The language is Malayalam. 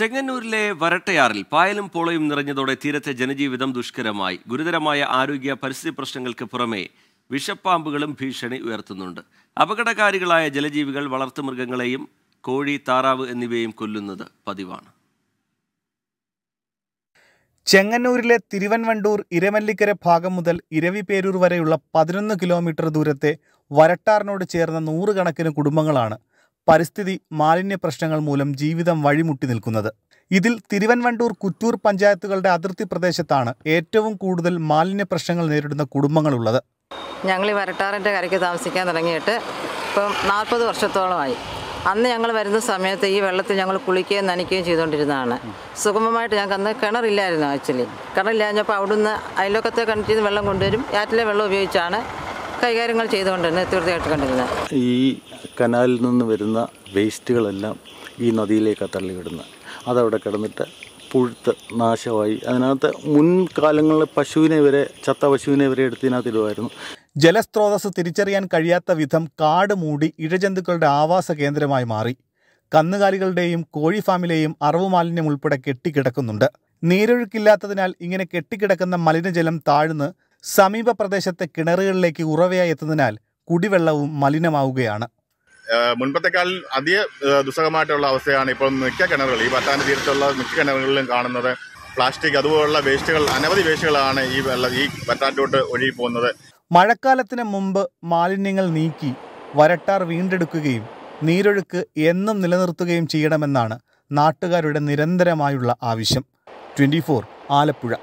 ചെങ്ങന്നൂരിലെ വരട്ടയാറിൽ പായലും പോളയും നിറഞ്ഞതോടെ തീരത്തെ ജനജീവിതം ദുഷ്കരമായി ഗുരുതരമായ ആരോഗ്യ പരിസ്ഥിതി പ്രശ്നങ്ങൾക്ക് പുറമേ വിഷപ്പാമ്പുകളും ഭീഷണി ഉയർത്തുന്നുണ്ട് അപകടകാരികളായ ജലജീവികൾ വളർത്തുമൃഗങ്ങളെയും കോഴി താറാവ് എന്നിവയും കൊല്ലുന്നത് പതിവാണ് ചെങ്ങന്നൂരിലെ തിരുവൻവണ്ടൂർ ഇരമല്ലിക്കര ഭാഗം മുതൽ ഇരവിപേരൂർ വരെയുള്ള പതിനൊന്ന് കിലോമീറ്റർ ദൂരത്തെ വരട്ടാറിനോട് ചേർന്ന നൂറുകണക്കിന് കുടുംബങ്ങളാണ് പരിസ്ഥിതി മാലിന്യ പ്രശ്നങ്ങൾ മൂലം ജീവിതം വഴിമുട്ടി നിൽക്കുന്നത് ഇതിൽ തിരുവൻവണ്ടൂർ കുറ്റൂർ പഞ്ചായത്തുകളുടെ അതിർത്തി പ്രദേശത്താണ് ഏറ്റവും കൂടുതൽ മാലിന്യ പ്രശ്നങ്ങൾ നേരിടുന്ന കുടുംബങ്ങളുള്ളത് ഞങ്ങൾ ഈ വരട്ടാറിൻ്റെ കരയ്ക്ക് താമസിക്കാൻ തുടങ്ങിയിട്ട് ഇപ്പം നാൽപ്പത് വർഷത്തോളമായി അന്ന് ഞങ്ങൾ വരുന്ന സമയത്ത് ഈ വെള്ളത്തിൽ ഞങ്ങൾ കുളിക്കുകയും നനയ്ക്കുകയും ചെയ്തുകൊണ്ടിരുന്നതാണ് സുഗമമായിട്ട് ഞങ്ങൾക്ക് അന്ന് കിണറില്ലായിരുന്നു ആക്ച്വലി കിണറില്ലായിരുന്നപ്പോൾ അവിടുന്ന് അയലോക്കത്തെ കിണറ്റിൽ നിന്ന് വെള്ളം കൊണ്ടുവരും ആറ്റിലെ വെള്ളം ഉപയോഗിച്ചാണ് കൈകാര്യങ്ങൾ ചെയ്തുകൊണ്ട് തന്നെ തീർച്ചയായിട്ടും കണ്ടിരുന്നത് ഈ കനാലിൽ നിന്ന് വരുന്ന വേസ്റ്റുകളെല്ലാം ഈ നദിയിലേക്കാണ് തള്ളിവിടുന്നത് അതവിടെ കിടന്നിട്ട് പുഴുത്ത് നാശമായി അതിനകത്ത് മുൻകാലങ്ങളിൽ പശുവിനെ വരെ ചത്ത പശുവിനെ വരെ ഇടുമായിരുന്നു ജലസ്രോതസ് തിരിച്ചറിയാൻ കഴിയാത്ത വിധം കാട് മൂടി ഇഴജന്തുക്കളുടെ ആവാസ കേന്ദ്രമായി മാറി കന്നുകാലികളുടെയും കോഴി ഫാമിലെയും അറവ് മാലിന്യം ഉൾപ്പെടെ കെട്ടിക്കിടക്കുന്നുണ്ട് നീരൊഴുക്കില്ലാത്തതിനാൽ ഇങ്ങനെ കെട്ടിക്കിടക്കുന്ന മലിനജലം താഴ്ന്ന് സമീപ പ്രദേശത്തെ കിണറുകളിലേക്ക് ഉറവയായി എത്തുന്നതിനാൽ കുടിവെള്ളവും മലിനമാവുകയാണ് മുൻപത്തെക്കാൾ അധിക ദുസ്സഹമായിട്ടുള്ള അവസ്ഥയാണ് ഇപ്പോൾ മിക്ക കിണറുകൾ ഈ പത്താന തീരത്തുള്ള മിക്ക കിണറുകളിലും കാണുന്നത് പ്ലാസ്റ്റിക് അതുപോലുള്ള വേസ്റ്റുകൾ അനവധി വേസ്റ്റുകളാണ് ഈ വെള്ളം ഈ പറ്റാറ്റോട്ട് ഒഴുകി പോകുന്നത് മഴക്കാലത്തിന് മുമ്പ് മാലിന്യങ്ങൾ നീക്കി വരട്ടാർ വീണ്ടെടുക്കുകയും നീരൊഴുക്ക് എന്നും നിലനിർത്തുകയും ചെയ്യണമെന്നാണ് നാട്ടുകാരുടെ നിരന്തരമായുള്ള ആവശ്യം ട്വൻറ്റി ആലപ്പുഴ